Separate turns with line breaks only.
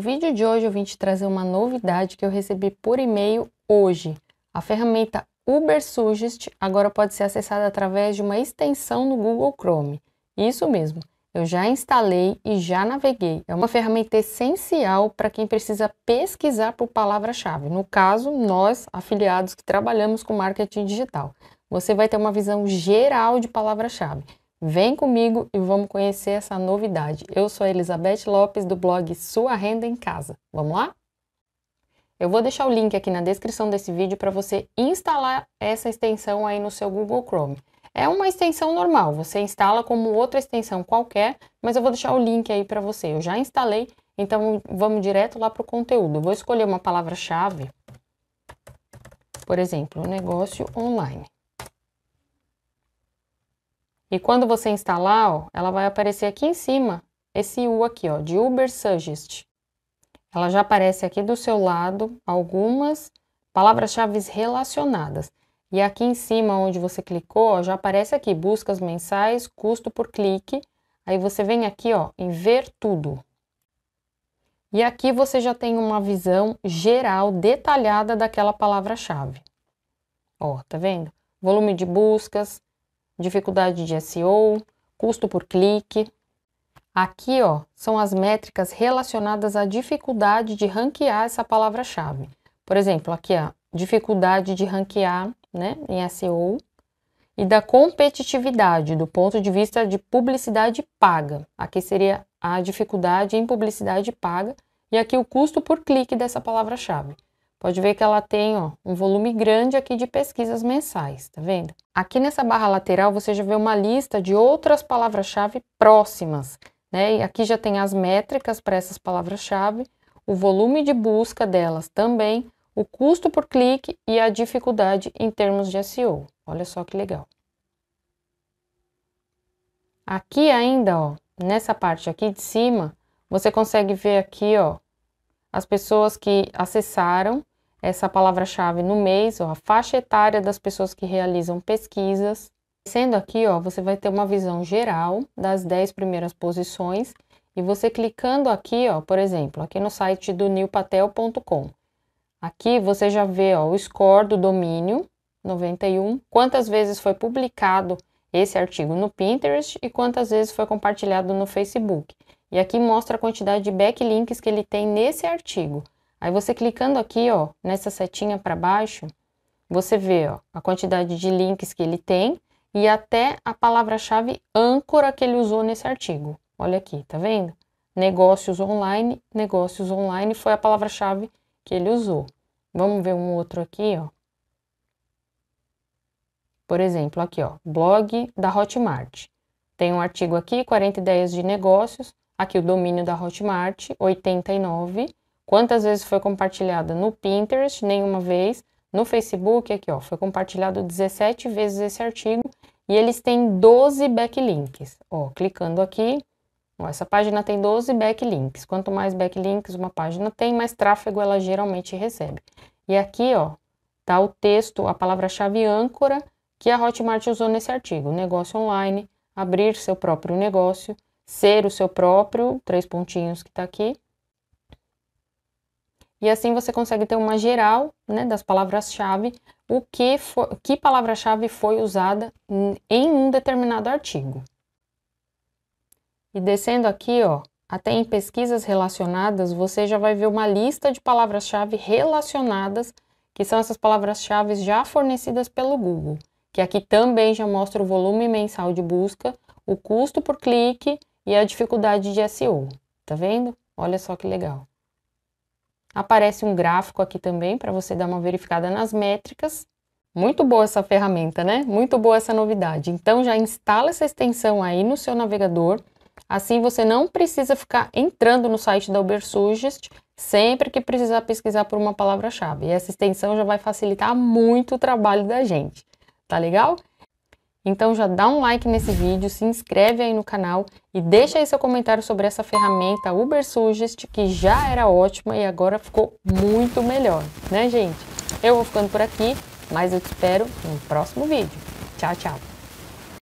No vídeo de hoje eu vim te trazer uma novidade que eu recebi por e-mail hoje. A ferramenta Ubersuggest agora pode ser acessada através de uma extensão no Google Chrome. Isso mesmo, eu já instalei e já naveguei. É uma ferramenta essencial para quem precisa pesquisar por palavra-chave. No caso, nós, afiliados que trabalhamos com marketing digital. Você vai ter uma visão geral de palavra-chave Vem comigo e vamos conhecer essa novidade. Eu sou Elizabeth Lopes do blog Sua Renda em Casa. Vamos lá? Eu vou deixar o link aqui na descrição desse vídeo para você instalar essa extensão aí no seu Google Chrome. É uma extensão normal, você instala como outra extensão qualquer, mas eu vou deixar o link aí para você. Eu já instalei, então vamos direto lá para o conteúdo. Eu vou escolher uma palavra-chave, por exemplo, negócio online. E quando você instalar, ó, ela vai aparecer aqui em cima, esse U aqui, ó, de Uber Suggest. Ela já aparece aqui do seu lado algumas palavras-chave relacionadas. E aqui em cima, onde você clicou, ó, já aparece aqui buscas mensais, custo por clique. Aí você vem aqui ó, em ver tudo. E aqui você já tem uma visão geral, detalhada daquela palavra-chave. Ó, tá vendo? Volume de buscas, dificuldade de SEO, custo por clique. Aqui, ó, são as métricas relacionadas à dificuldade de ranquear essa palavra-chave. Por exemplo, aqui a dificuldade de ranquear, né, em SEO e da competitividade do ponto de vista de publicidade paga. Aqui seria a dificuldade em publicidade paga e aqui o custo por clique dessa palavra-chave. Pode ver que ela tem ó, um volume grande aqui de pesquisas mensais, tá vendo? Aqui nessa barra lateral você já vê uma lista de outras palavras-chave próximas, né? E aqui já tem as métricas para essas palavras-chave, o volume de busca delas também, o custo por clique e a dificuldade em termos de SEO. Olha só que legal. Aqui ainda, ó, nessa parte aqui de cima, você consegue ver aqui, ó, as pessoas que acessaram essa palavra-chave no mês, ó, a faixa etária das pessoas que realizam pesquisas. Sendo aqui, ó, você vai ter uma visão geral das 10 primeiras posições e você clicando aqui, ó, por exemplo, aqui no site do newpatel.com. Aqui você já vê ó, o score do domínio 91, quantas vezes foi publicado esse artigo no Pinterest e quantas vezes foi compartilhado no Facebook. E aqui mostra a quantidade de backlinks que ele tem nesse artigo. Aí você clicando aqui, ó, nessa setinha para baixo, você vê, ó, a quantidade de links que ele tem e até a palavra-chave âncora que ele usou nesse artigo. Olha aqui, tá vendo? Negócios online, negócios online foi a palavra-chave que ele usou. Vamos ver um outro aqui, ó. Por exemplo, aqui, ó, blog da Hotmart. Tem um artigo aqui, 40 ideias de negócios, aqui o domínio da Hotmart, 89, Quantas vezes foi compartilhada no Pinterest? Nenhuma vez. No Facebook, aqui, ó, foi compartilhado 17 vezes esse artigo e eles têm 12 backlinks. Ó, clicando aqui, ó, essa página tem 12 backlinks. Quanto mais backlinks uma página tem, mais tráfego ela geralmente recebe. E aqui, ó, tá o texto, a palavra-chave âncora que a Hotmart usou nesse artigo: negócio online, abrir seu próprio negócio, ser o seu próprio, três pontinhos que tá aqui, e assim você consegue ter uma geral né, das palavras-chave, o que, que palavra-chave foi usada em um determinado artigo. E descendo aqui, ó, até em pesquisas relacionadas, você já vai ver uma lista de palavras-chave relacionadas, que são essas palavras-chave já fornecidas pelo Google, que aqui também já mostra o volume mensal de busca, o custo por clique e a dificuldade de SEO. Tá vendo? Olha só que legal. Aparece um gráfico aqui também para você dar uma verificada nas métricas. Muito boa essa ferramenta, né? Muito boa essa novidade. Então já instala essa extensão aí no seu navegador. Assim você não precisa ficar entrando no site da Ubersuggest sempre que precisar pesquisar por uma palavra-chave. E essa extensão já vai facilitar muito o trabalho da gente. Tá legal? Então já dá um like nesse vídeo, se inscreve aí no canal e deixa aí seu comentário sobre essa ferramenta Uber Suggest que já era ótima e agora ficou muito melhor, né gente? Eu vou ficando por aqui, mas eu te espero no próximo vídeo. Tchau, tchau!